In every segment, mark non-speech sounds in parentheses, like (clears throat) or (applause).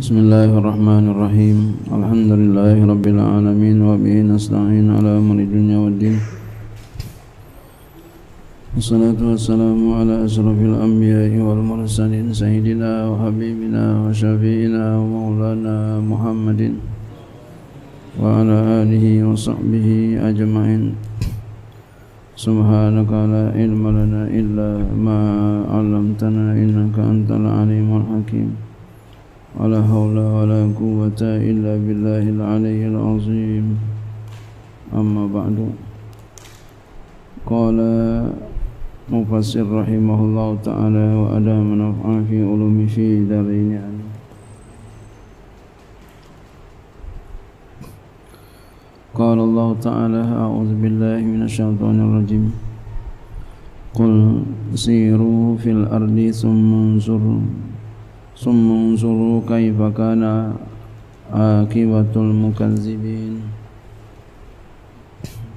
بسم الله الرحمن الرحيم الحمد لله رب العالمين وبه نستعين على أمر الدنيا والدين والصلاة والسلام على أشرف الأنبياء والمرسلين سيدنا وحبيبنا وشفينا ومولانا محمد وعلى آله وصحبه أجمعين سبحانك لا علم لنا إلا ما علمتنا إنك أنت العليم الحكيم ولا حول ولا قوة إلا بالله العلي العظيم أما بعد قال مفسر رحمه الله تعالى وأدام نفعا في علوم في دارين قال الله تعالى أعوذ بالله من الشيطان الرجيم قل سيروا في الأرض ثم انظروا ثم انظروا كيف كان عاقبة المكذبين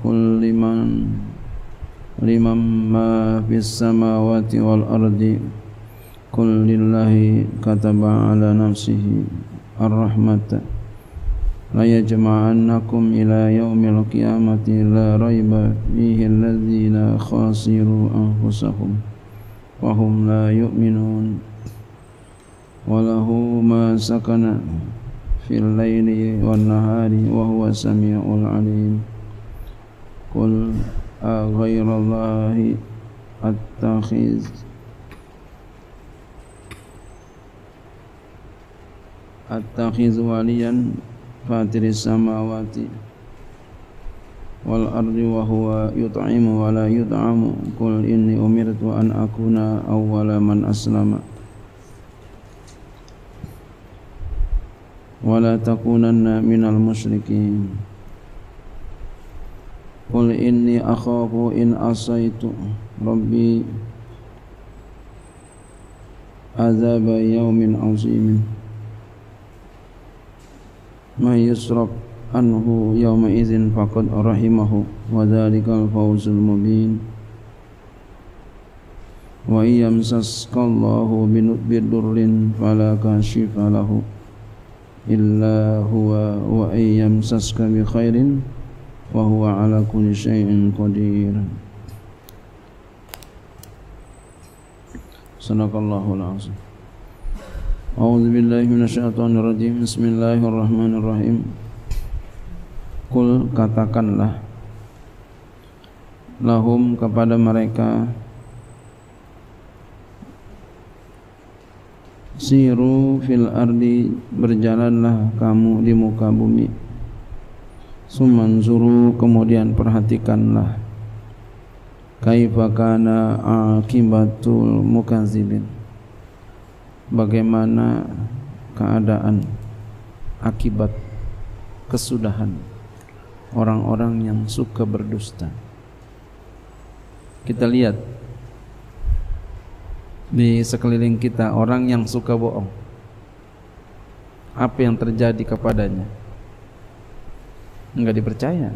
قل لمن لمن ما في السماوات والأرض قل لله كتب على نفسه الرحمة ليجمعنكم إلى يوم القيامة لا ريب فيه الذين خاسروا أنفسهم وهم لا يؤمنون وله ما سكن في الليل والنهار وهو سميع العليم قل أغير الله أتخذ أتخذ وليا فاتر السماوات والأرض وهو يطعم ولا يطعم قل إني أمرت أن أكون أول من أسلم ولا تكونن من المشركين قل إني أخاف إن عصيت ربي عذاب يوم عظيم من يسرق عنه يومئذ فقد رحمه وذلك الفوز المبين وإن يمسسك الله بضر فلا كاشف له إلا هو وإن يمسسك بخير فهو على كل شيء قدير صدق الله العظيم أعوذ بالله من الشيطان الرجيم بسم الله الرحمن الرحيم Kul katakanlah Lahum kepada mereka Siru fil ardi Berjalanlah kamu di muka bumi Suman suru kemudian perhatikanlah Kaifakana akibatul mukazibin bagaimana keadaan akibat kesudahan orang-orang yang suka berdusta. Kita lihat di sekeliling kita orang yang suka bohong. Apa yang terjadi kepadanya? Enggak dipercaya.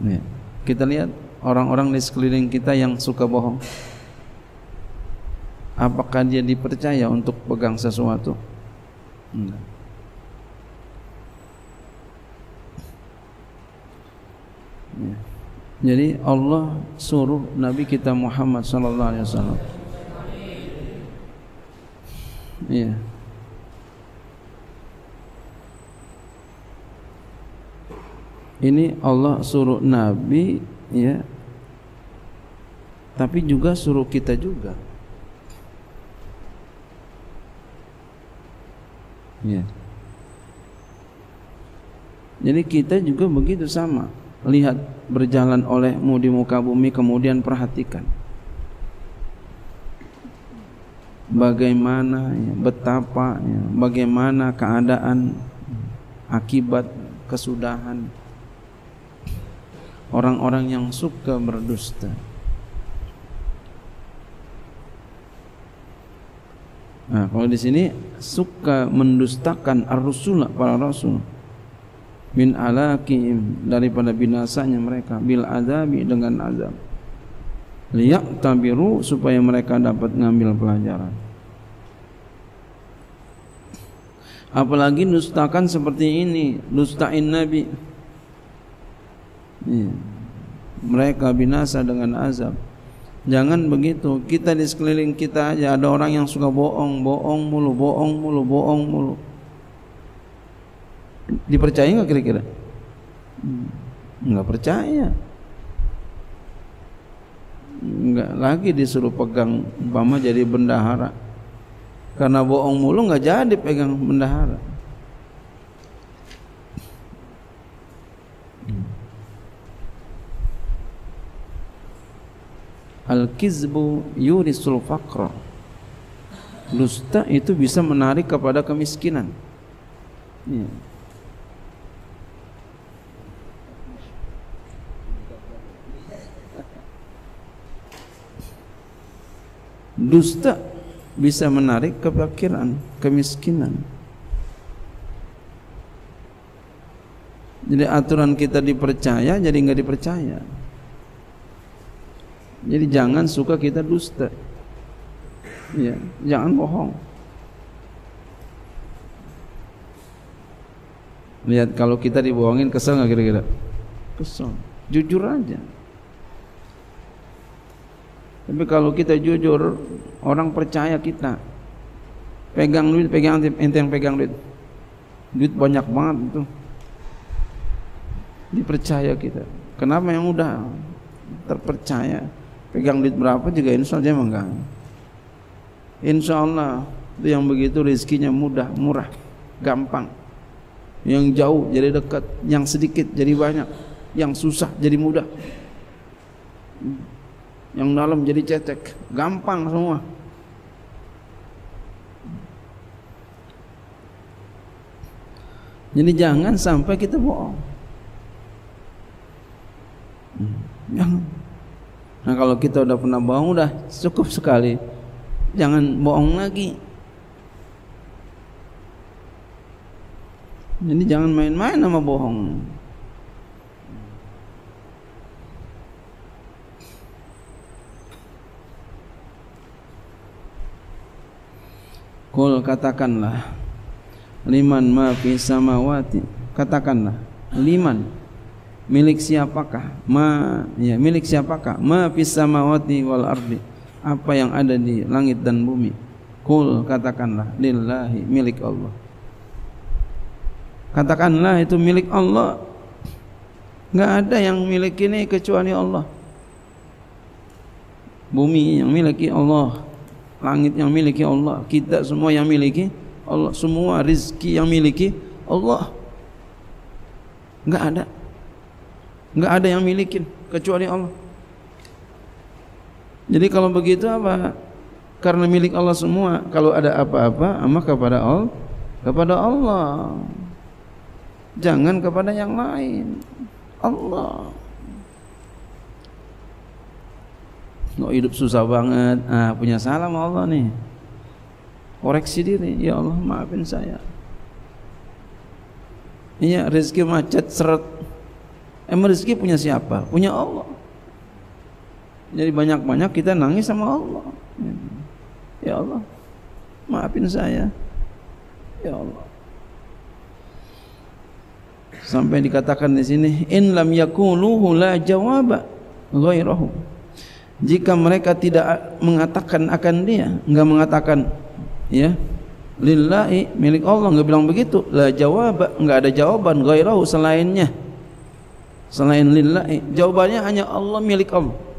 Nih, kita lihat orang-orang di sekeliling kita yang suka bohong? Apakah dia dipercaya untuk pegang sesuatu? Enggak. Ya. Jadi Allah suruh Nabi kita Muhammad sallallahu alaihi wasallam. Iya. Ini Allah suruh Nabi ya tapi juga suruh kita juga ya jadi kita juga begitu sama lihat berjalan olehmu di muka bumi kemudian perhatikan bagaimana ya, betapa ya, bagaimana keadaan akibat kesudahan orang-orang yang suka berdusta Nah, kalau di sini suka mendustakan ar-rusul para rasul min alaqihim daripada binasanya mereka bil azabi dengan azab lihat tabiru supaya mereka dapat ngambil pelajaran apalagi dustakan seperti ini dustain nabi ya. mereka binasa dengan azab Jangan begitu. Kita di sekeliling kita aja ada orang yang suka bohong, bohong mulu, bohong mulu, bohong mulu. Dipercaya nggak kira-kira? Nggak percaya. Nggak lagi disuruh pegang umpama jadi bendahara. Karena bohong mulu nggak jadi pegang bendahara. al-kizbu yurisul Fakro, Dusta itu bisa menarik kepada kemiskinan. Ya. Dusta bisa menarik kefakiran, kemiskinan. Jadi aturan kita dipercaya jadi nggak dipercaya. Jadi jangan suka kita dusta. Ya, jangan bohong. Lihat kalau kita dibohongin kesel nggak kira-kira? Kesel. Jujur aja. Tapi kalau kita jujur, orang percaya kita. Pegang duit, pegang ente yang pegang duit. Duit banyak banget itu. Dipercaya kita. Kenapa yang udah terpercaya? pegang duit berapa juga insya Allah dia menggang. insya Allah itu yang begitu rezekinya mudah murah gampang yang jauh jadi dekat yang sedikit jadi banyak yang susah jadi mudah yang dalam jadi cetek gampang semua jadi jangan sampai kita bohong hmm. jangan Nah kalau kita udah pernah bohong udah cukup sekali. Jangan bohong lagi. Jadi jangan main-main sama bohong. Kul katakanlah liman ma fi samawati katakanlah liman milik siapakah ma ya milik siapakah ma fis samawati wal ardi apa yang ada di langit dan bumi kul katakanlah lillahi milik Allah katakanlah itu milik Allah enggak ada yang milik ini kecuali Allah bumi yang miliki Allah langit yang miliki Allah kita semua yang miliki Allah semua rizki yang miliki Allah enggak ada nggak ada yang milikin kecuali Allah jadi kalau begitu apa karena milik Allah semua kalau ada apa-apa amalkah kepada Allah kepada Allah jangan kepada yang lain Allah nggak hidup susah banget ah, punya salah sama Allah nih koreksi diri ya Allah maafin saya iya rezeki macet seret Emang rezeki punya siapa? Punya Allah. Jadi banyak-banyak kita nangis sama Allah. Ya Allah, maafin saya. Ya Allah. Sampai dikatakan di sini, in lam yakuluhu la jawaba ghairahu. Jika mereka tidak mengatakan akan dia, enggak mengatakan ya, lillahi milik Allah enggak bilang begitu, la jawaba, enggak ada jawaban ghairahu selainnya selain lillahi jawabannya hanya Allah milik Allah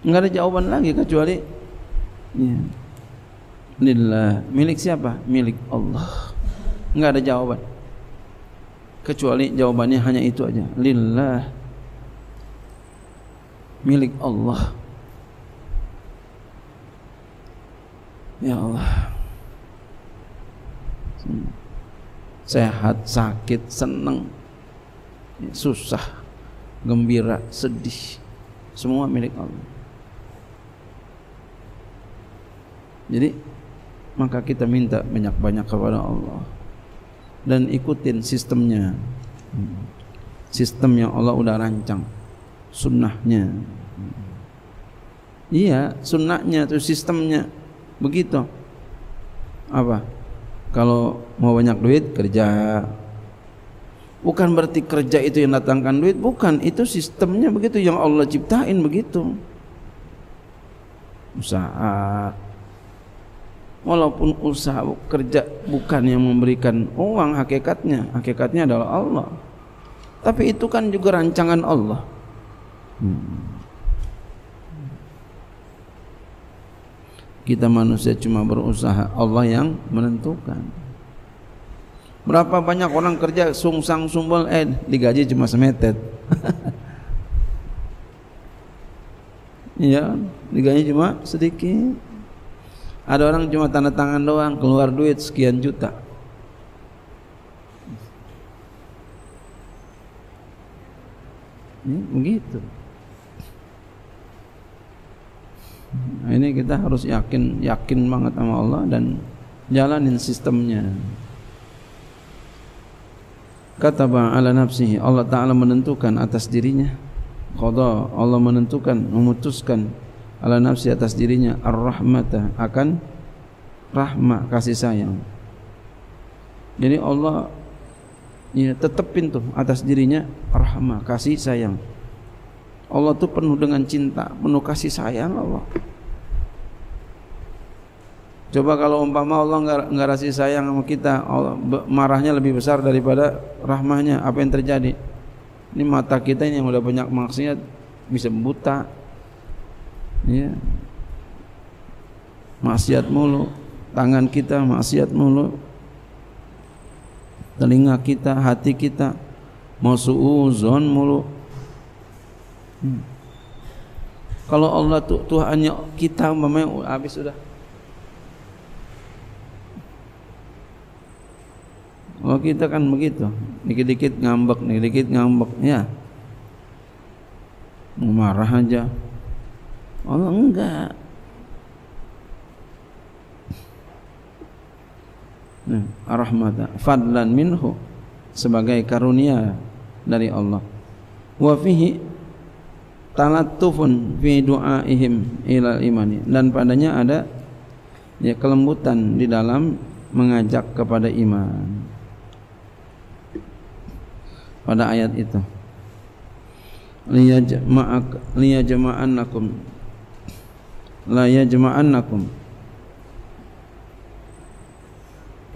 Enggak ada jawaban lagi kecuali ya. Lillah milik siapa? Milik Allah. Enggak ada jawaban. Kecuali jawabannya hanya itu aja. Lillah milik Allah. Ya Allah. Sehat, sakit, senang, susah, gembira, sedih, semua milik Allah. Jadi maka kita minta banyak-banyak kepada Allah dan ikutin sistemnya. Hmm. Sistem yang Allah udah rancang sunnahnya iya sunnahnya itu sistemnya begitu apa kalau mau banyak duit kerja bukan berarti kerja itu yang datangkan duit bukan itu sistemnya begitu yang Allah ciptain begitu usaha walaupun usaha kerja bukan yang memberikan uang hakikatnya hakikatnya adalah Allah tapi itu kan juga rancangan Allah kita manusia cuma berusaha, Allah yang menentukan. Berapa banyak orang kerja sungsang sumbel eh digaji cuma semetet. (laughs) Iya, digaji cuma sedikit. Ada orang cuma tanda tangan doang, keluar duit sekian juta. Ini iya, begitu. Nah, ini kita harus yakin yakin banget sama Allah dan jalanin sistemnya kata ala nafsihi Allah taala menentukan atas dirinya qada Allah menentukan memutuskan ala nafsi atas dirinya ar-rahmata akan rahmah kasih sayang jadi Allah ya, tetepin tuh atas dirinya rahmah kasih sayang Allah tuh penuh dengan cinta, penuh kasih sayang Allah. Coba kalau umpama Allah nggak kasih sayang sama kita, Allah marahnya lebih besar daripada rahmahnya. Apa yang terjadi? Ini mata kita ini yang udah banyak maksiat bisa buta. Ya. Maksiat mulu, tangan kita maksiat mulu. Telinga kita, hati kita mau suuzon mulu, Hmm. Kalau Allah tuh Tuhannya kita memang habis sudah. Kalau oh, kita kan begitu, dikit-dikit ngambek, dikit-dikit ngambek, ya. Marah aja. Allah enggak. Nah, rahmata fadlan minhu sebagai karunia dari Allah. Wa fihi talattufun fi du'aihim ilal imani dan padanya ada ya kelembutan di dalam mengajak kepada iman pada ayat itu liyajma'ak liyajma'annakum la yajma'annakum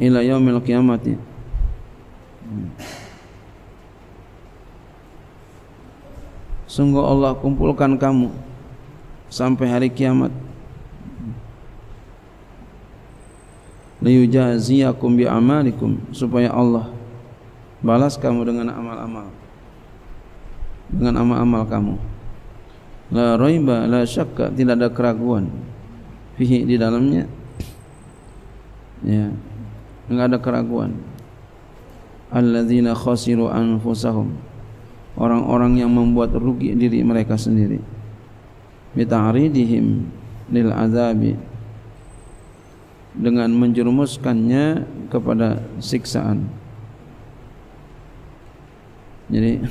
ila yaumil qiyamati hmm. sungguh Allah kumpulkan kamu sampai hari kiamat liyujaziyakum bi amalikum supaya Allah balas kamu dengan amal-amal dengan amal-amal kamu la raiba la syakka tidak ada keraguan fihi di dalamnya ya enggak ada keraguan alladzina khasiru anfusahum orang-orang yang membuat rugi diri mereka sendiri bita'ridihim lil azabi dengan menjerumuskannya kepada siksaan jadi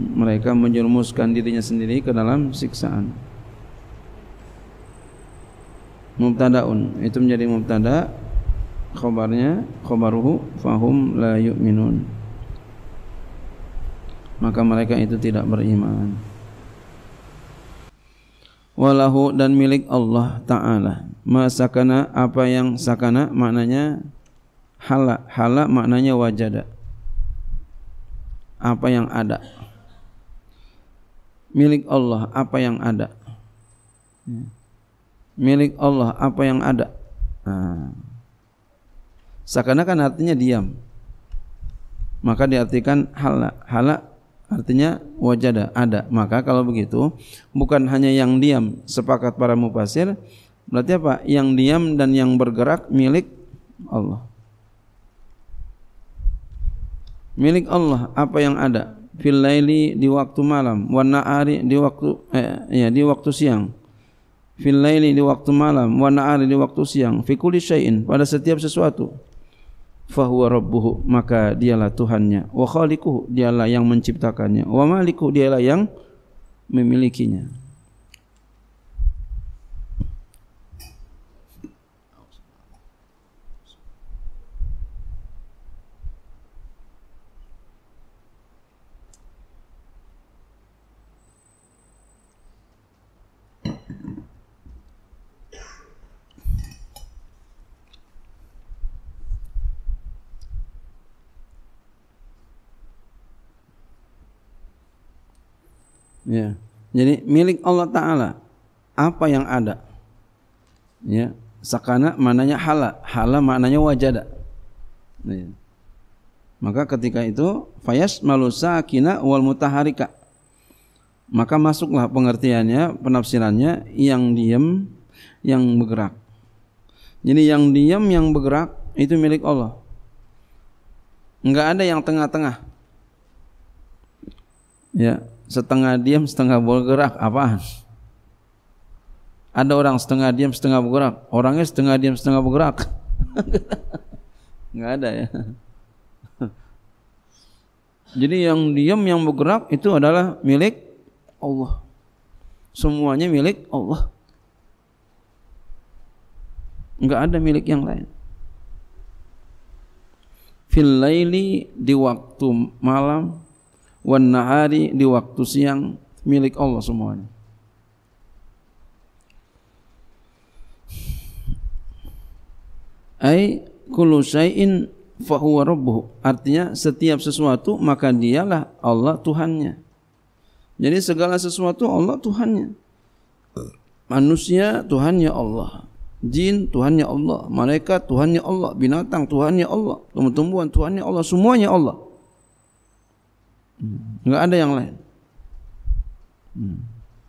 mereka menjerumuskan dirinya sendiri ke dalam siksaan mubtadaun itu menjadi mubtada khabarnya khabaruhu fahum la yu'minun maka mereka itu tidak beriman walahu dan milik Allah taala masakana apa yang sakana maknanya hala hala maknanya wajada apa yang ada milik Allah apa yang ada milik Allah apa yang ada nah. sakana kan artinya diam maka diartikan hala hala artinya wajada ada maka kalau begitu bukan hanya yang diam sepakat para mufasir berarti apa yang diam dan yang bergerak milik Allah milik Allah apa yang ada fil laili di waktu malam wan naari di waktu eh, ya di waktu siang fil laili di waktu malam wan naari di waktu siang fi kulli syai'in pada setiap sesuatu fahuwa rabbuhu maka dialah Tuhannya wa khaliquhu dialah yang menciptakannya wa maliku dialah yang memilikinya Ya. Jadi milik Allah Ta'ala apa yang ada. Ya. Sakana mananya hala, hala mananya wajada. Ya. Maka ketika itu fayas malusa kina wal mutaharika. Maka masuklah pengertiannya, penafsirannya yang diam, yang bergerak. Jadi yang diam, yang bergerak itu milik Allah. Enggak ada yang tengah-tengah. Ya, setengah diam setengah bergerak apa ada orang setengah diam setengah bergerak orangnya setengah diam setengah bergerak (laughs) nggak ada ya (laughs) jadi yang diam yang bergerak itu adalah milik Allah semuanya milik Allah nggak ada milik yang lain fil laili di waktu malam wan nahari di waktu siang milik Allah semuanya. Ai kullu syai'in fa huwa rabbuh. Artinya setiap sesuatu maka dialah Allah Tuhannya. Jadi segala sesuatu Allah Tuhannya. Manusia Tuhannya Allah. Jin Tuhannya Allah, malaikat Tuhannya Allah, binatang Tuhannya Allah, tumbuhan Tuhannya Allah, semuanya Allah. Enggak hmm. ada yang lain. Hmm.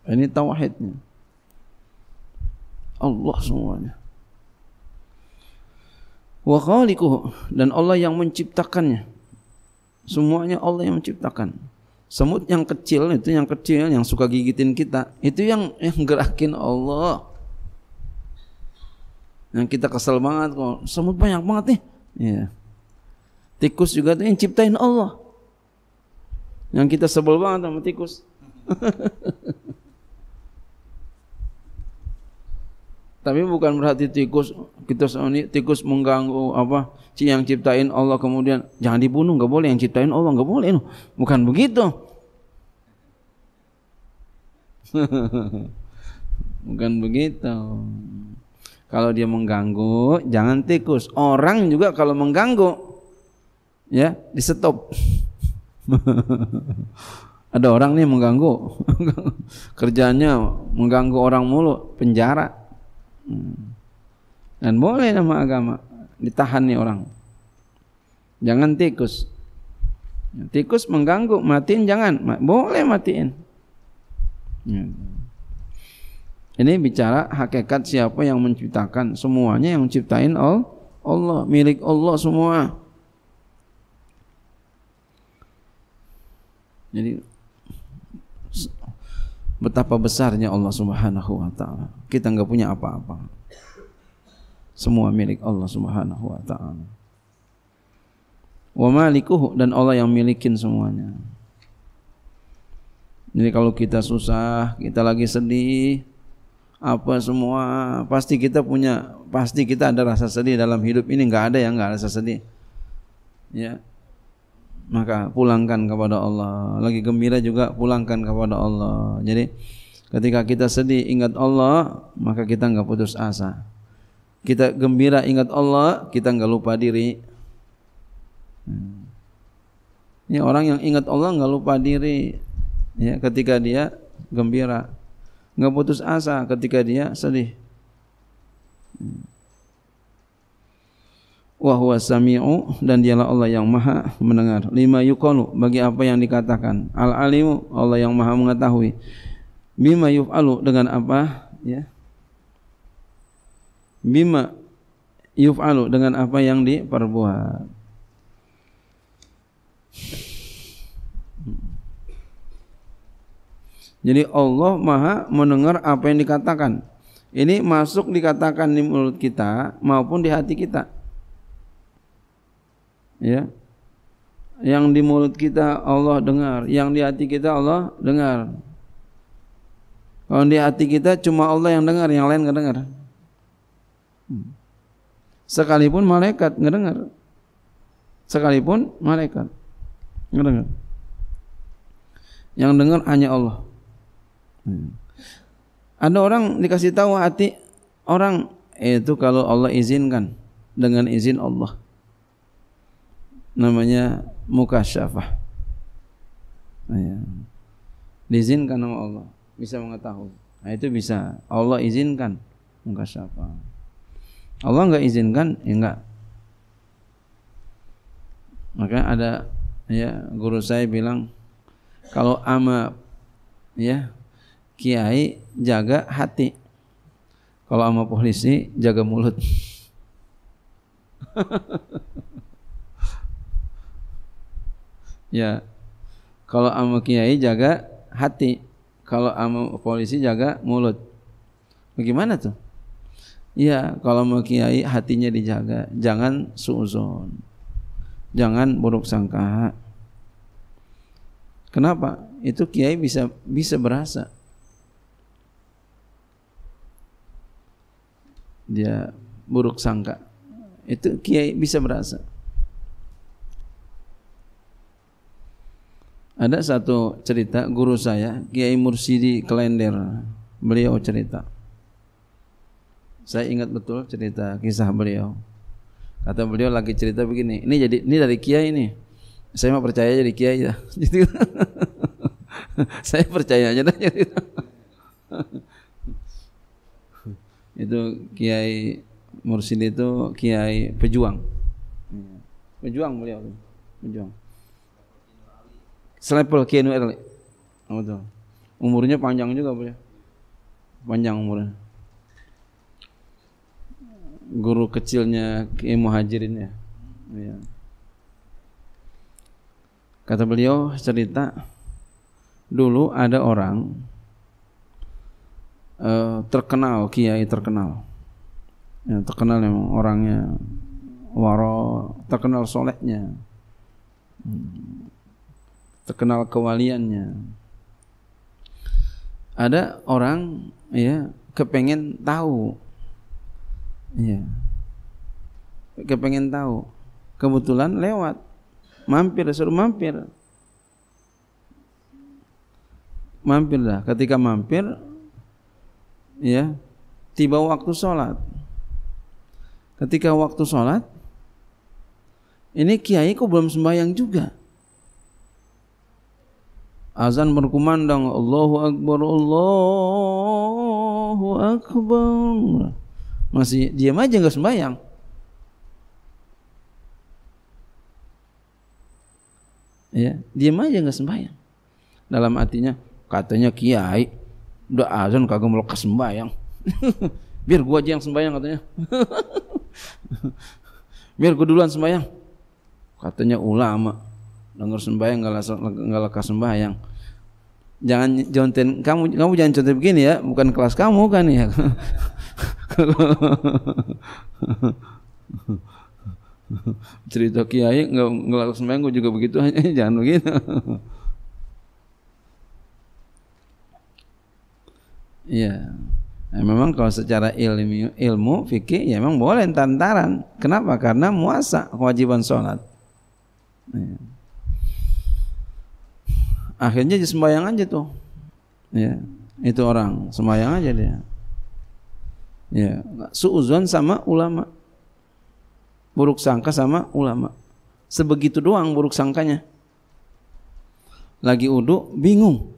Ini tauhidnya. Allah semuanya. Wa khaliquhu dan Allah yang menciptakannya. Semuanya Allah yang menciptakan. Semut yang kecil itu yang kecil yang suka gigitin kita, itu yang yang gerakin Allah. Yang kita kesel banget kok, semut banyak banget nih. Ya. Tikus juga tuh yang ciptain Allah. Yang kita sebel banget sama tikus. (laughs) Tapi bukan berarti tikus kita ini tikus mengganggu apa si yang ciptain Allah kemudian jangan dibunuh nggak boleh yang ciptain Allah nggak boleh no. bukan begitu (laughs) bukan begitu kalau dia mengganggu jangan tikus orang juga kalau mengganggu ya di stop (laughs) Ada orang nih mengganggu (laughs) kerjanya mengganggu orang mulu penjara. Hmm. Dan boleh nama agama ditahan nih orang. Jangan tikus. Tikus mengganggu, matiin jangan. boleh matiin. Hmm. Ini bicara hakikat siapa yang menciptakan semuanya yang ciptain Allah, milik Allah semua. Jadi betapa besarnya Allah Subhanahu wa taala. Kita enggak punya apa-apa. Semua milik Allah Subhanahu wa taala. Wa malikuhu dan Allah yang milikin semuanya. Jadi kalau kita susah, kita lagi sedih, apa semua pasti kita punya pasti kita ada rasa sedih dalam hidup ini Enggak ada yang nggak rasa sedih ya maka pulangkan kepada Allah lagi gembira juga pulangkan kepada Allah jadi ketika kita sedih ingat Allah maka kita enggak putus asa kita gembira ingat Allah kita enggak lupa diri hmm. ini orang yang ingat Allah enggak lupa diri ya ketika dia gembira enggak putus asa ketika dia sedih hmm wa huwa sami'u dan dialah Allah yang maha mendengar lima yuqalu bagi apa yang dikatakan al alimu Allah yang maha mengetahui bima yuf'alu dengan apa ya bima yuf'alu dengan apa yang diperbuat jadi Allah maha mendengar apa yang dikatakan ini masuk dikatakan di mulut kita maupun di hati kita ya yang di mulut kita Allah dengar yang di hati kita Allah dengar kalau di hati kita cuma Allah yang dengar yang lain nggak dengar hmm. sekalipun malaikat nggak dengar sekalipun malaikat nggak dengar yang dengar hanya Allah hmm. ada orang dikasih tahu hati orang eh, itu kalau Allah izinkan dengan izin Allah namanya mukasyafah. syafa, ya. Diizinkan sama Allah bisa mengetahui. Nah, itu bisa Allah izinkan mukasyafah. Allah enggak izinkan ya enggak. Maka ada ya guru saya bilang kalau ama ya kiai jaga hati. Kalau ama polisi jaga mulut. (laughs) ya kalau amu kiai jaga hati kalau amu polisi jaga mulut bagaimana tuh Ya, kalau mau kiai hatinya dijaga, jangan suzon, jangan buruk sangka. Kenapa? Itu kiai bisa bisa berasa. Dia buruk sangka. Itu kiai bisa berasa. Ada satu cerita guru saya, Kiai Mursidi Kelender. Beliau cerita. Saya ingat betul cerita kisah beliau. Kata beliau lagi cerita begini, ini jadi ini dari Kiai ini. Saya mau percaya jadi Kiai ya. Jadi (laughs) gitu. (laughs) saya percaya aja dah jadi. (laughs) itu Kiai Mursidi itu Kiai pejuang. Pejuang beliau, pejuang Selepel Kiai tuh? Umurnya panjang juga beliau. Ya? Panjang umurnya. Guru kecilnya Kiai Muhajirin ya. ya. Kata beliau cerita dulu ada orang uh, terkenal kiai terkenal. Ya, terkenal memang orangnya waro terkenal solehnya terkenal kewaliannya. Ada orang ya kepengen tahu, ya kepengen tahu. Kebetulan lewat, mampir suruh mampir, mampir dah. Ketika mampir, ya tiba waktu sholat. Ketika waktu sholat, ini kiai kok belum sembahyang juga azan berkumandang Allahu akbar Allahu akbar masih diam aja nggak sembahyang ya diam aja nggak sembahyang dalam artinya katanya kiai udah azan kagak melekas sembahyang (laughs) biar gua aja yang sembahyang katanya (laughs) biar gua duluan sembahyang katanya ulama dengar sembahyang nggak lekas sembahyang. Jangan jonten kamu kamu jangan contoh begini ya, bukan kelas kamu kan ya. (laughs) cerita kiai nggak ngelakuin sembahyang gue juga begitu (laughs) jangan begitu Iya. Nah, memang kalau secara ilmu, ilmu fikih ya memang boleh tantaran. Kenapa? Karena muasa kewajiban sholat. Ya akhirnya dia sembahyang aja tuh ya itu orang sembahyang aja dia ya suuzon sama ulama buruk sangka sama ulama sebegitu doang buruk sangkanya lagi uduk bingung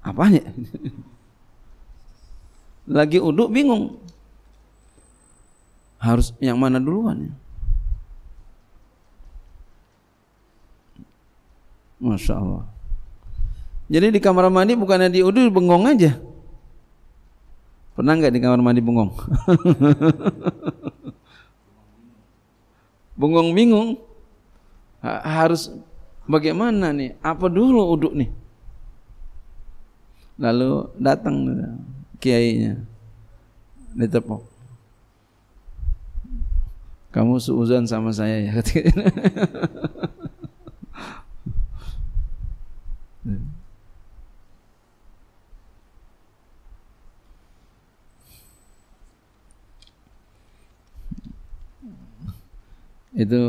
apa nih, (laughs) lagi uduk bingung harus yang mana duluan ya Masya Allah. Jadi di kamar mandi bukannya udu bengong aja. Pernah nggak di kamar mandi bengong? (laughs) bengong bingung. Ha harus bagaimana nih? Apa dulu uduk nih? Lalu datang kiainya. Ditepok. Kamu seuzan sama saya ya. (laughs) itu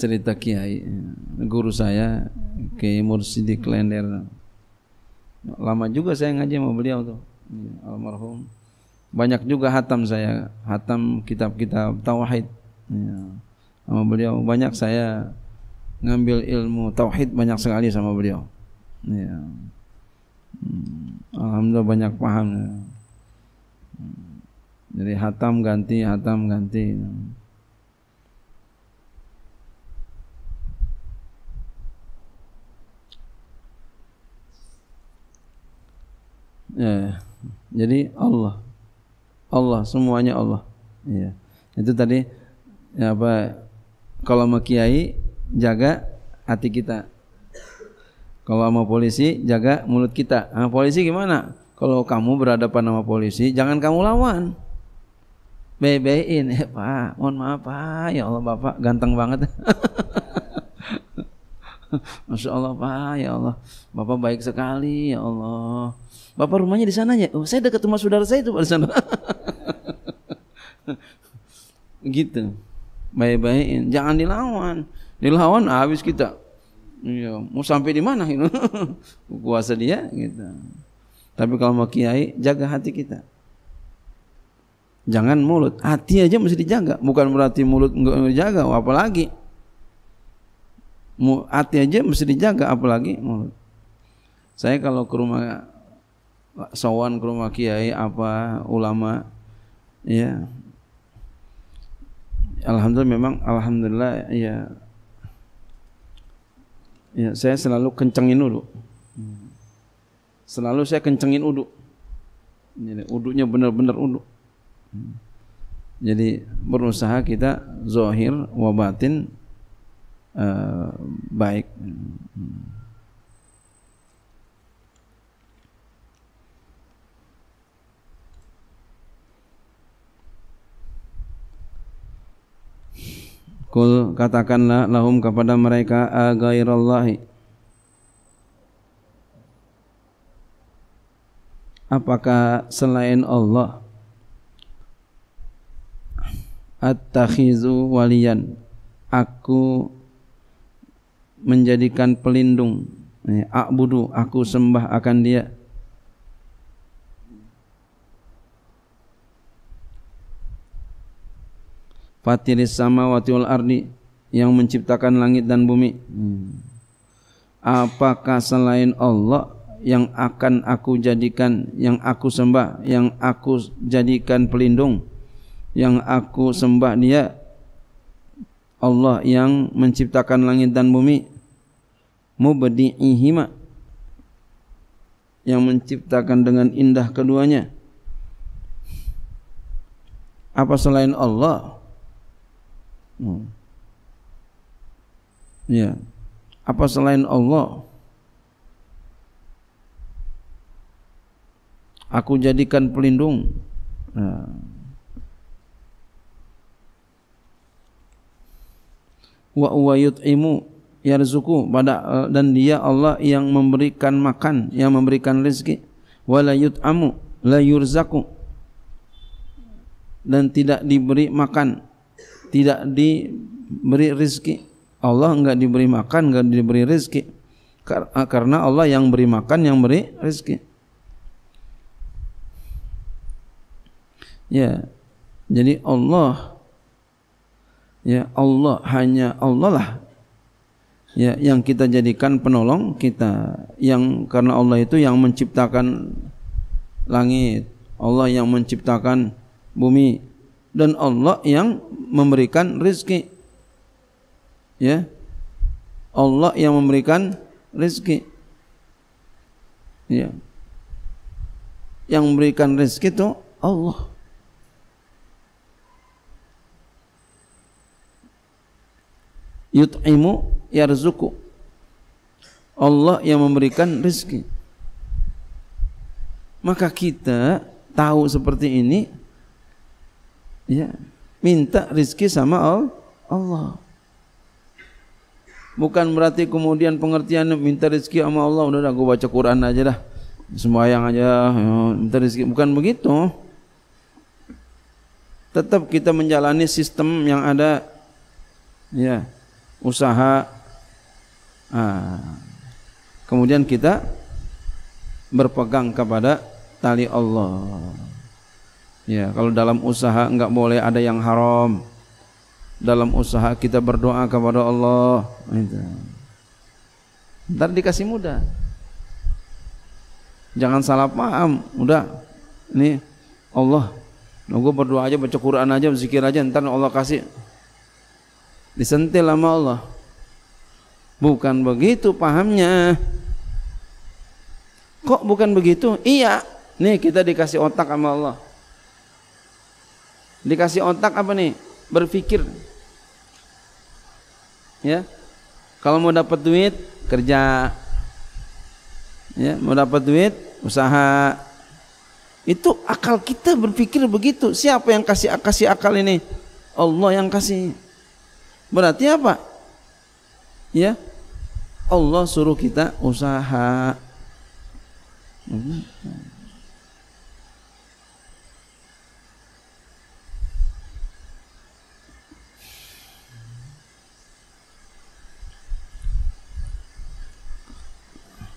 cerita kiai guru saya Kiai Mursidi Klender lama juga saya ngaji sama beliau tuh almarhum banyak juga hatam saya hatam kitab-kitab tauhid ya. sama beliau banyak saya ngambil ilmu tauhid banyak sekali sama beliau iya. hmm, alhamdulillah banyak paham jadi hatam ganti hatam ganti Ya, ya. Jadi Allah. Allah semuanya Allah. Ya. Itu tadi ya apa kalau mau kiai jaga hati kita. Kalau mau polisi jaga mulut kita. Nah, polisi gimana? Kalau kamu berhadapan sama polisi jangan kamu lawan. Bebein, eh Pak, mohon maaf Pak, ya Allah Bapak ganteng banget. (laughs) Masya Allah Pak, ya Allah, Bapak baik sekali, ya Allah. Bapak rumahnya di sananya. Oh, saya dekat rumah saudara saya itu di sana. (laughs) gitu. Baik-baikin, jangan dilawan. Dilawan habis kita. Iya, mau sampai di mana (laughs) Kuasa dia gitu. Tapi kalau mau kiai, jaga hati kita. Jangan mulut, hati aja mesti dijaga. Bukan berarti mulut enggak dijaga, oh, apalagi hati aja mesti dijaga, apalagi mulut. Saya kalau ke rumah sowan ke rumah kiai apa ulama ya alhamdulillah memang alhamdulillah ya ya saya selalu kencengin dulu selalu saya kencengin uduk jadi uduknya benar-benar uduk jadi berusaha kita zohir wabatin uh, eh, baik Kul katakanlah lahum kepada mereka agairallahi Apakah selain Allah At-takhizu waliyan Aku menjadikan pelindung A'budu, aku sembah akan dia fatiris samawati wal ardi yang menciptakan langit dan bumi. Hmm. Apakah selain Allah yang akan aku jadikan, yang aku sembah, yang aku jadikan pelindung, yang aku sembah dia Allah yang menciptakan langit dan bumi mubdi'ihima yang menciptakan dengan indah keduanya apa selain Allah Hmm. Ya. Apa selain Allah? Aku jadikan pelindung. Nah. Wa huwa yut'imu yarzuku pada eh, dan dia Allah yang memberikan makan, yang memberikan rezeki. Wa yut'amu la yurzaku dan tidak diberi makan tidak diberi rezeki. Allah enggak diberi makan, enggak diberi rezeki. Ah, karena Allah yang beri makan, yang beri rezeki. Ya. Jadi Allah ya Allah hanya Allah lah ya yang kita jadikan penolong kita yang karena Allah itu yang menciptakan langit Allah yang menciptakan bumi dan Allah yang memberikan rizki ya Allah yang memberikan rizki ya yang memberikan rizki itu Allah yut'imu yarzuku Allah yang memberikan rizki maka kita tahu seperti ini Ya, minta rizki sama Allah. Bukan berarti kemudian pengertian minta rizki sama Allah udah aku gue baca Quran aja dah. semua yang aja, ya, minta rizki. Bukan begitu. Tetap kita menjalani sistem yang ada ya usaha nah, kemudian kita berpegang kepada tali Allah Ya, kalau dalam usaha enggak boleh ada yang haram. Dalam usaha kita berdoa kepada Allah. Itu. Ntar dikasih mudah. Jangan salah paham. Udah, ini Allah. nunggu nah, berdoa aja, baca Quran aja, berzikir aja, ntar Allah kasih. Disentil sama Allah. Bukan begitu pahamnya. Kok bukan begitu? Iya. Nih kita dikasih otak sama Allah. Dikasih otak apa nih? Berpikir. Ya. Kalau mau dapat duit, kerja. Ya, mau dapat duit, usaha. Itu akal kita berpikir begitu. Siapa yang kasih kasih akal ini? Allah yang kasih. Berarti apa? Ya. Allah suruh kita usaha. Hmm.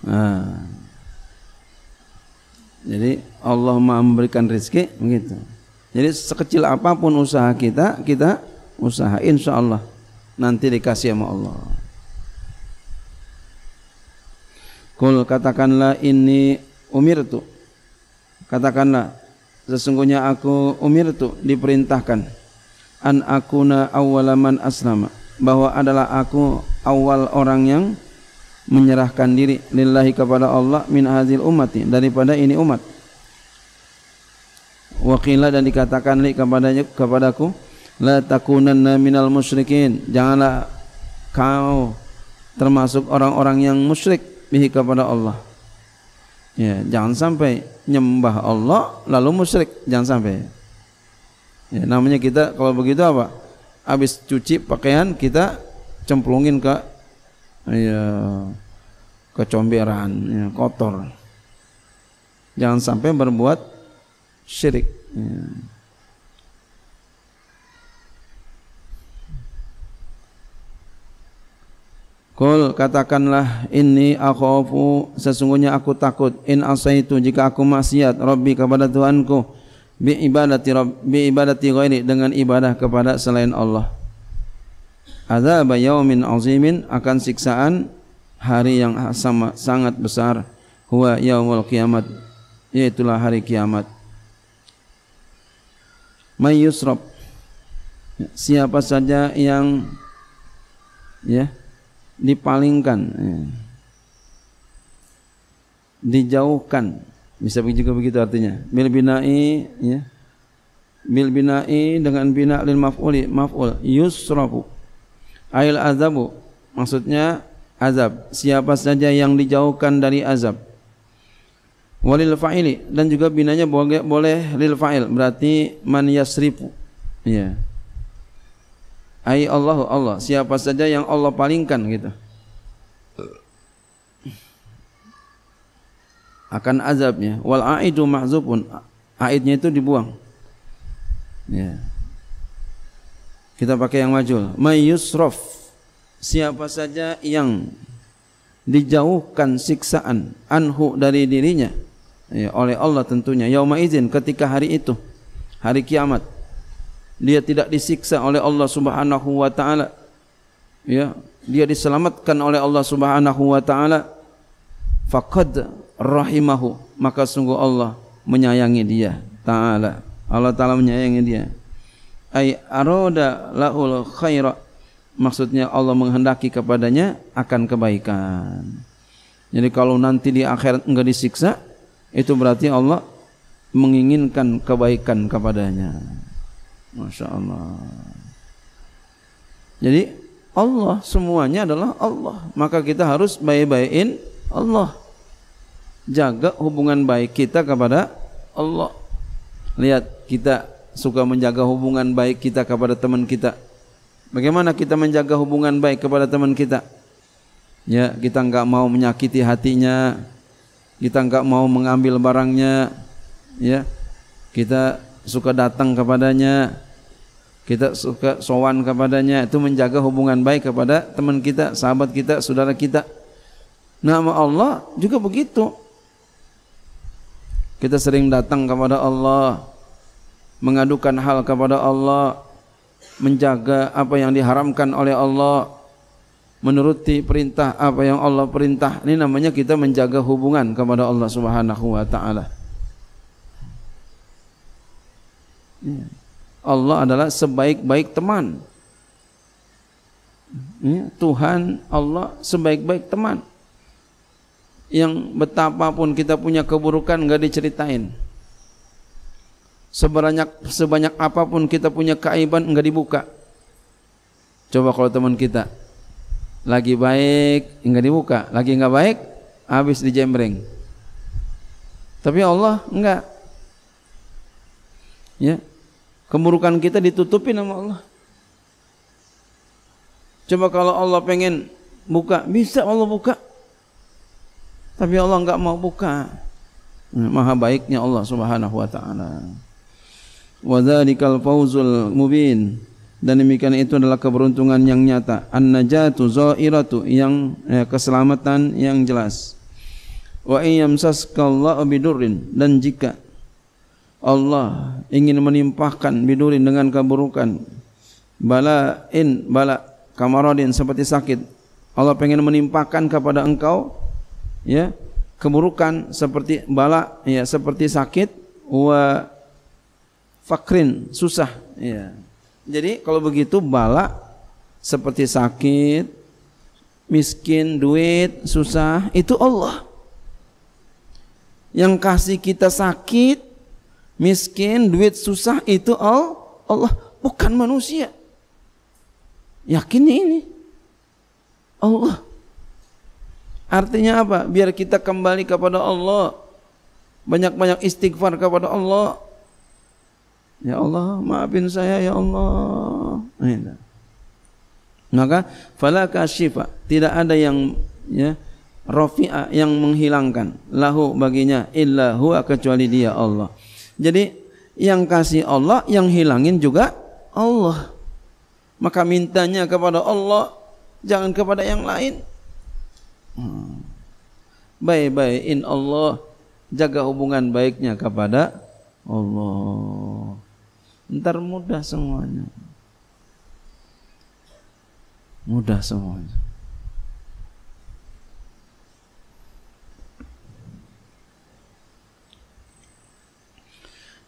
Nah. Jadi Allah mau memberikan rezeki begitu. Jadi sekecil apapun usaha kita, kita usaha insya Allah nanti dikasih sama Allah. Kul katakanlah ini umir tu. Katakanlah sesungguhnya aku umir tu diperintahkan an aku na awalaman aslama bahwa adalah aku awal orang yang menyerahkan diri lillahi kepada Allah min hazil ummati daripada ini umat wakilah dan dikatakan li kepadanya kepadaku la takunanna minal musyrikin janganlah kau termasuk orang-orang yang musyrik bihi kepada Allah ya jangan sampai nyembah Allah lalu musyrik jangan sampai ya namanya kita kalau begitu apa habis cuci pakaian kita cemplungin ke ya kecomberan, ya, kotor. Jangan sampai berbuat syirik. Ya. Kul katakanlah ini akhafu sesungguhnya aku takut in asaitu jika aku maksiat Rabbi kepada Tuhanku bi ibadati Rabbi, bi ibadati ghairi dengan ibadah kepada selain Allah azab yaumin azimin akan siksaan hari yang sama sangat besar huwa yaumul kiamat yaitulah hari kiamat may yusrab siapa saja yang ya dipalingkan ya, dijauhkan bisa juga begitu artinya bil binai ya bil binai dengan bina lil maf'uli maf'ul yusrabu Ail azabu maksudnya azab. Siapa saja yang dijauhkan dari azab. Walil fa'ili dan juga binanya boleh, boleh lil fa'il berarti man yasrifu. Ya. Ai Allahu Allah, siapa saja yang Allah palingkan gitu. akan azabnya wal aidu mahzubun aidnya itu dibuang ya kita pakai yang majul. Mayusrof. Siapa saja yang dijauhkan siksaan anhu dari dirinya ya, oleh Allah tentunya yauma izin ketika hari itu hari kiamat dia tidak disiksa oleh Allah Subhanahu wa taala ya dia diselamatkan oleh Allah Subhanahu wa taala faqad rahimahu maka sungguh Allah menyayangi dia taala Allah taala menyayangi dia ay aroda laul khaira maksudnya Allah menghendaki kepadanya akan kebaikan jadi kalau nanti di akhirat enggak disiksa itu berarti Allah menginginkan kebaikan kepadanya Masya Allah jadi Allah semuanya adalah Allah maka kita harus baik-baikin Allah jaga hubungan baik kita kepada Allah lihat kita suka menjaga hubungan baik kita kepada teman kita. Bagaimana kita menjaga hubungan baik kepada teman kita? Ya, kita enggak mau menyakiti hatinya. Kita enggak mau mengambil barangnya. Ya. Kita suka datang kepadanya. Kita suka sowan kepadanya. Itu menjaga hubungan baik kepada teman kita, sahabat kita, saudara kita. Nama Allah juga begitu. Kita sering datang kepada Allah mengadukan hal kepada Allah menjaga apa yang diharamkan oleh Allah menuruti perintah apa yang Allah perintah ini namanya kita menjaga hubungan kepada Allah Subhanahu wa taala ya. Allah adalah sebaik-baik teman ya, Tuhan Allah sebaik-baik teman yang betapapun kita punya keburukan nggak diceritain Sebanyak sebanyak apapun kita punya keaiban enggak dibuka. Coba kalau teman kita lagi baik enggak dibuka, lagi enggak baik habis dijembreng. Tapi Allah enggak. Ya. kemurukan kita ditutupi nama Allah. Coba kalau Allah pengen buka, bisa Allah buka. Tapi Allah enggak mau buka. Maha baiknya Allah Subhanahu wa taala wa fawzul mubin dan demikian itu adalah keberuntungan yang nyata an zairatu yang ya, keselamatan yang jelas wa iyam bidurrin dan jika Allah ingin menimpahkan bidurin dengan keburukan in bala kamaradin seperti sakit Allah pengen menimpahkan kepada engkau ya keburukan seperti bala ya seperti sakit wa fakrin susah ya jadi kalau begitu bala seperti sakit miskin duit susah itu Allah yang kasih kita sakit miskin duit susah itu Allah bukan manusia yakin ini Allah artinya apa biar kita kembali kepada Allah banyak-banyak istighfar kepada Allah Ya Allah, maafin saya ya Allah. Maka fala kasyifa, tidak ada yang ya rafi'a yang menghilangkan lahu baginya illa huwa kecuali dia Allah. Jadi yang kasih Allah yang hilangin juga Allah. Maka mintanya kepada Allah jangan kepada yang lain. Baik-baik in Allah jaga hubungan baiknya kepada Allah ntar mudah semuanya mudah semuanya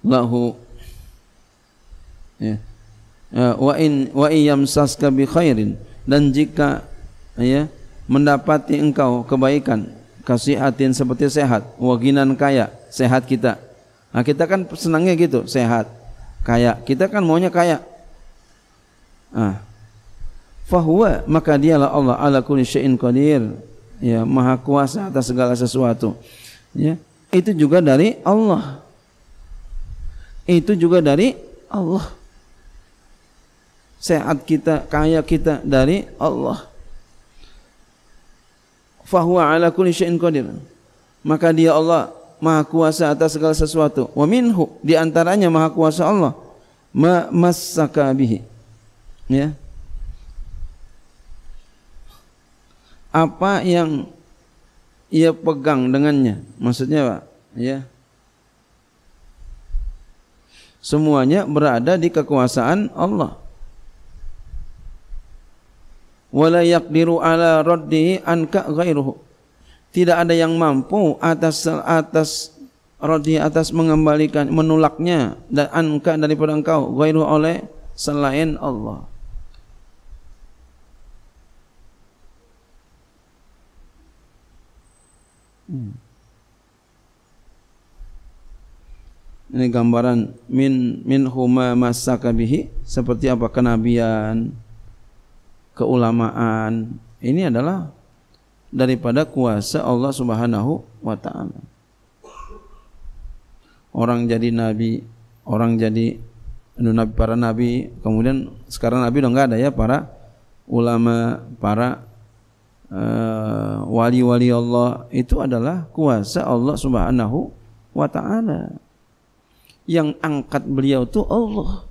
lahu ya, ya wa in wa yamsaska bi khairin dan jika ya mendapati engkau kebaikan kasih hatin seperti sehat waginan kaya sehat kita nah kita kan senangnya gitu sehat kaya. Kita kan maunya kaya. Ah. Fahuwa maka dialah Allah ala kulli syai'in qadir. Ya, maha kuasa atas segala sesuatu. Ya. Itu juga dari Allah. Itu juga dari Allah. Sehat kita, kaya kita dari Allah. Fahuwa ala kulli syai'in qadir. Maka dia Allah maha kuasa atas segala sesuatu. Wa minhu di antaranya maha kuasa Allah ma massaka bihi. Ya. Apa yang ia pegang dengannya? Maksudnya Pak, ya. Semuanya berada di kekuasaan Allah. Wala yaqdiru ala raddihi anka ghairuhu tidak ada yang mampu atas atas rodi atas mengembalikan menolaknya dan angka daripada engkau ghairu oleh selain Allah hmm. ini gambaran min min huma masaka seperti apa kenabian keulamaan ini adalah daripada kuasa Allah Subhanahu wa taala. Orang jadi nabi, orang jadi anu nabi para nabi, kemudian sekarang nabi udah enggak ada ya para ulama, para eh, wali-wali uh, Allah itu adalah kuasa Allah Subhanahu wa taala. Yang angkat beliau itu Allah.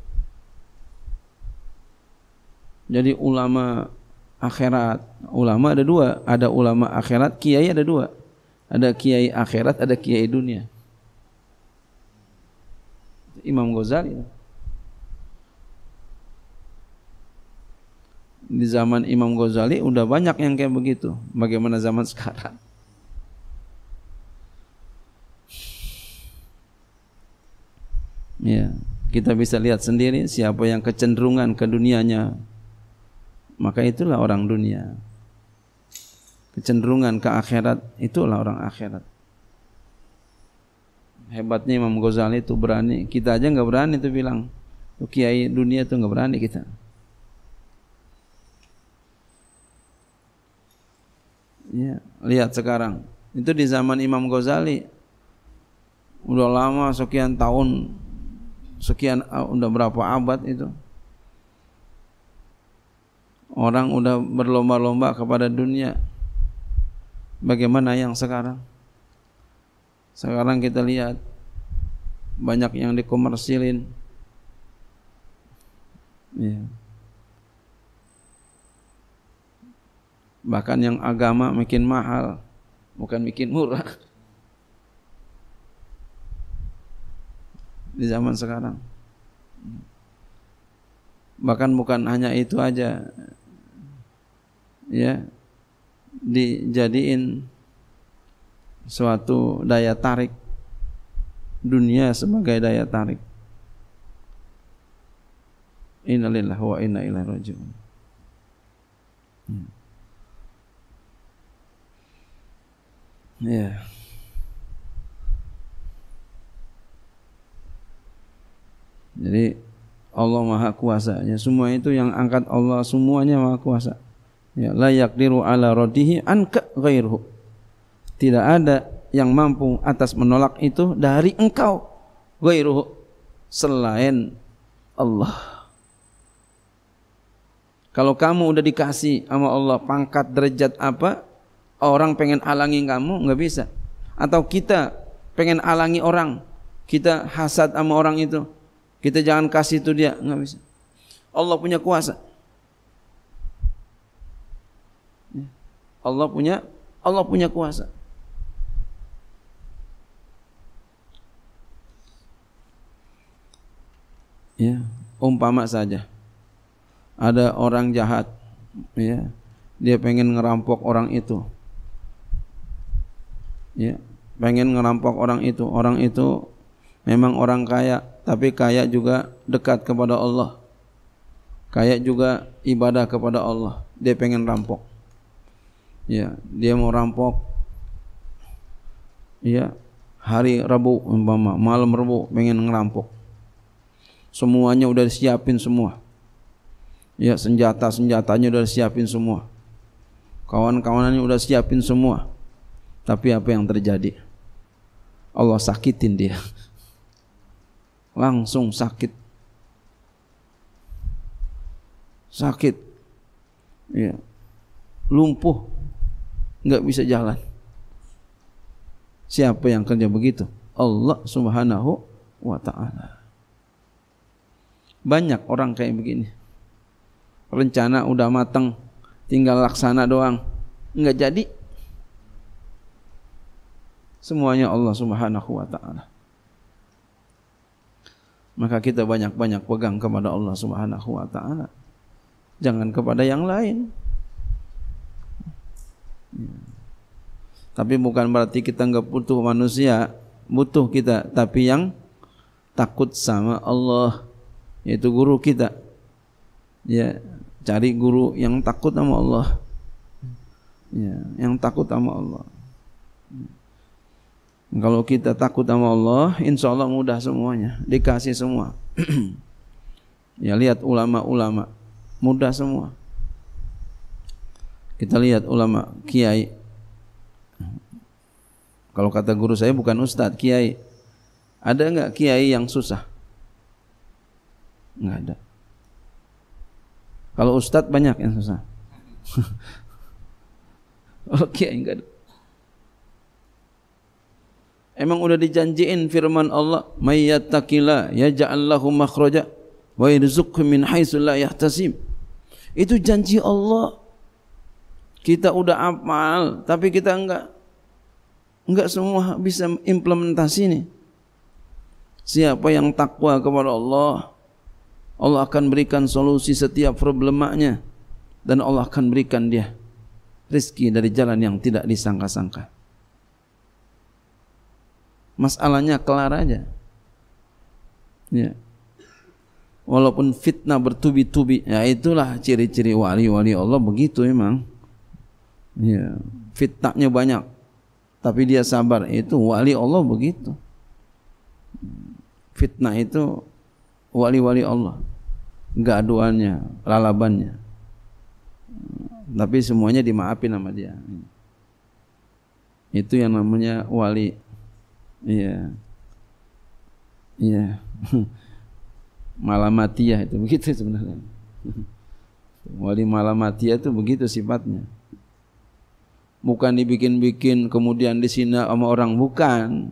Jadi ulama akhirat ulama ada dua, ada ulama akhirat, kiai ada dua. Ada kiai akhirat, ada kiai dunia. Imam Ghazali. Di zaman Imam Ghazali udah banyak yang kayak begitu. Bagaimana zaman (laughs) sekarang? Ya, kita bisa lihat sendiri siapa yang kecenderungan ke dunianya. Maka itulah orang dunia kecenderungan ke akhirat itulah orang akhirat hebatnya Imam Ghazali itu berani kita aja nggak berani tuh bilang tuh oh, kiai dunia tuh nggak berani kita ya lihat sekarang itu di zaman Imam Ghazali udah lama sekian tahun sekian ah, udah berapa abad itu orang udah berlomba-lomba kepada dunia Bagaimana yang sekarang? Sekarang kita lihat banyak yang dikomersilin. Ya. Bahkan yang agama makin mahal, bukan makin murah. Di zaman sekarang. Bahkan bukan hanya itu aja. Ya, dijadiin suatu daya tarik dunia sebagai daya tarik innalillahi wa inna ilaihi rajiun hmm. ya yeah. jadi Allah maha kuasa ya semua itu yang angkat Allah semuanya maha kuasa ya, la yaqdiru ala anka ghairuhu tidak ada yang mampu atas menolak itu dari engkau ghairuhu selain Allah kalau kamu udah dikasih sama Allah pangkat derajat apa orang pengen alangi kamu nggak bisa atau kita pengen alangi orang kita hasad sama orang itu kita jangan kasih itu dia nggak bisa Allah punya kuasa Allah punya Allah punya kuasa. Ya, umpama saja ada orang jahat, ya, dia pengen ngerampok orang itu, ya, pengen ngerampok orang itu, orang itu memang orang kaya, tapi kaya juga dekat kepada Allah, kaya juga ibadah kepada Allah, dia pengen rampok ya dia mau rampok ya hari Rabu umpama malam Rabu pengen ngerampok semuanya udah disiapin semua ya senjata senjatanya udah disiapin semua kawan-kawanannya udah siapin semua tapi apa yang terjadi Allah sakitin dia (laughs) langsung sakit sakit ya lumpuh nggak bisa jalan. Siapa yang kerja begitu? Allah Subhanahu wa taala. Banyak orang kayak begini. Rencana udah matang, tinggal laksana doang. Enggak jadi. Semuanya Allah Subhanahu wa taala. Maka kita banyak-banyak pegang kepada Allah Subhanahu wa taala. Jangan kepada yang lain. Tapi bukan berarti kita enggak butuh manusia, butuh kita, tapi yang takut sama Allah yaitu guru kita. Ya, cari guru yang takut sama Allah. Ya, yang takut sama Allah. Kalau kita takut sama Allah, insya Allah mudah semuanya, dikasih semua. (clears throat) ya lihat ulama-ulama, mudah semua. Kita lihat ulama kiai. Kalau kata guru saya bukan ustadz, kiai. Ada enggak kiai yang susah? Enggak ada. Kalau ustadz banyak yang susah. Kalau (laughs) oh, kiai enggak ada. Emang udah dijanjiin firman Allah, "May yaj'al lahu makhraja wa yarzuqhu min haitsu la yahtasib." Itu janji Allah. Kita udah apal, tapi kita enggak enggak semua bisa implementasi ini. Siapa yang takwa kepada Allah, Allah akan berikan solusi setiap problemanya dan Allah akan berikan dia rezeki dari jalan yang tidak disangka-sangka. Masalahnya kelar aja. Ya. Walaupun fitnah bertubi-tubi, ya itulah ciri-ciri wali-wali Allah begitu memang ya, fitnahnya banyak tapi dia sabar itu wali Allah begitu fitnah itu wali-wali Allah gaduannya lalabannya tapi semuanya dimaafin sama dia itu yang namanya wali iya iya (laughs) malamatiyah itu begitu sebenarnya (laughs) wali malamatiyah itu begitu sifatnya bukan dibikin-bikin kemudian di sini sama orang bukan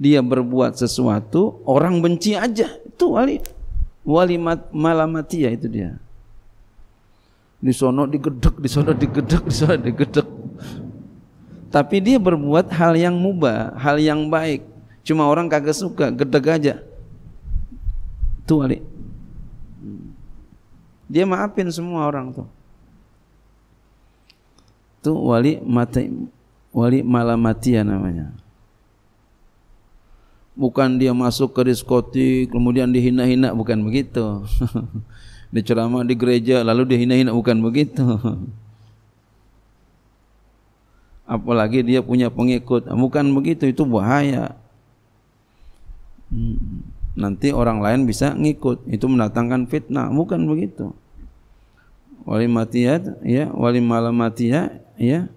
dia berbuat sesuatu orang benci aja itu wali wali mat, malamatia itu dia di sono digedek di sono digedek di sono digedek tapi dia berbuat hal yang mubah hal yang baik cuma orang kagak suka gedek aja itu wali dia maafin semua orang tuh itu wali mati wali malamatia ya namanya. Bukan dia masuk ke diskotik kemudian dihina-hina bukan begitu. (laughs) Diceramah di gereja lalu dihina-hina bukan begitu. (laughs) Apalagi dia punya pengikut, bukan begitu itu bahaya. Hmm. Nanti orang lain bisa ngikut, itu mendatangkan fitnah, bukan begitu. Wali matiat, ya wali malam matiat, ya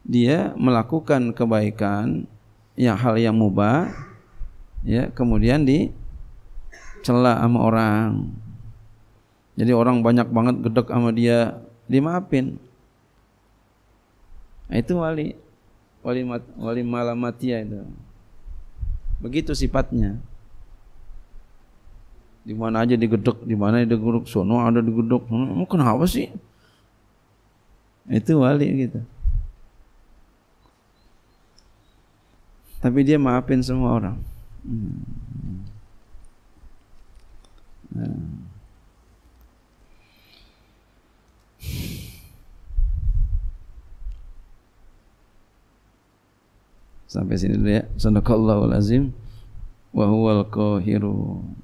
dia melakukan kebaikan yang hal yang mubah ya kemudian di dicela sama orang jadi orang banyak banget gedek sama dia dimaafin nah, itu wali wali mat, wali matiat itu begitu sifatnya di mana aja digedek, di mana digedek, sono ada digedek, sono kenapa sih? Itu wali gitu. Tapi dia maafin semua orang. Hmm. Sampai sini dulu ya. Sadaqallahul azim wa huwal qahirun.